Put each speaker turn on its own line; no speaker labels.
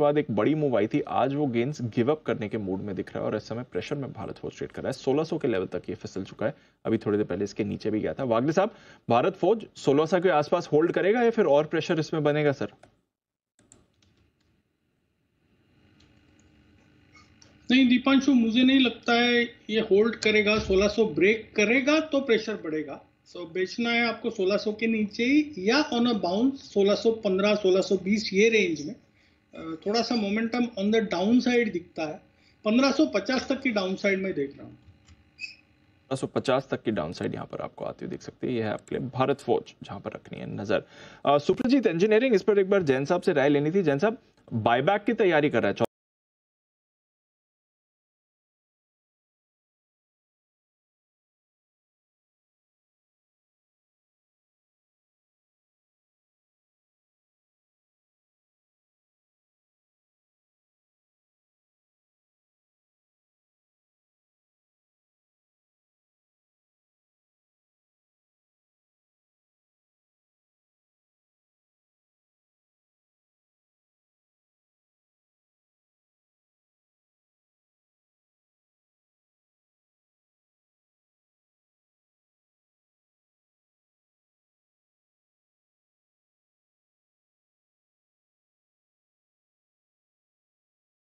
बाद एक बड़ी मूव आई थी आज वो गेंस गिव अप करने के मूड में दिख रहा है और इस समय प्रेशर में भारत फोर्ज ट्रेड कर रहा है 1600 के लेवल तक ये फिसल चुका है अभी थोड़ी देर पहले इसके नीचे भी गया था वागले साहब भारत फोर्ज सोलह के आसपास होल्ड करेगा या फिर और प्रेशर इसमें बनेगा सर
नहीं दीपांशु मुझे नहीं लगता है ये होल्ड करेगा 1600 ब्रेक करेगा तो प्रेशर बढ़ेगा सो so, बेचना है आपको 1600 के नीचे ही या ऑन अ बाउंस 1615 1620 ये रेंज में थोड़ा सा momentum on the down side दिखता है 1550 तक की डाउन साइड में देख रहा हूँ
1550 तक की डाउन साइड यहाँ पर आपको आती हुई देख सकती है यह है आपके लिए भारत फौज जहाँ पर रखनी है नजर सुप्रजीत इंजीनियरिंग इस पर एक बार जैन साहब से राय लेनी थी जैन साहब बायबैक की तैयारी कर रहा है